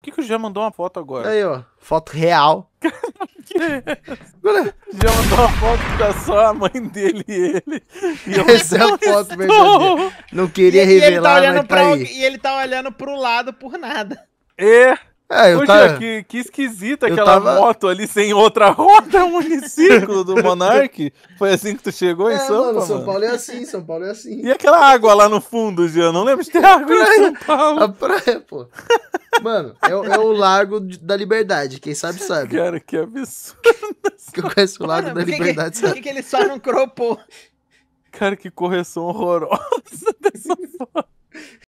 Por que, que o Jean mandou uma foto agora? Aí, ó. Foto real. que Agora... Já mandou uma foto que tá só a mãe dele e ele. E Essa é a foto verdadeira. Não queria e, tá revelar, e tá mas pra... Tá e ele tá olhando pro lado por nada. É. É, eu Poxa, tava... Tá- que, que esquisita aquela tava... moto ali sem outra roda, monociclo do Monark. Foi assim que tu chegou é, em São Paulo? São Paulo é assim, São Paulo é assim. E aquela água lá no fundo, Jean? Não lembro de ter água em São Paulo. A praia, pô. Mano, é, é o Largo da Liberdade. Quem sabe, sabe. Cara, que absurdo. Que eu conheço o Largo Mano, da Liberdade, que, sabe? Por que, que ele só não cropou? Cara, que correção horrorosa dessa foto.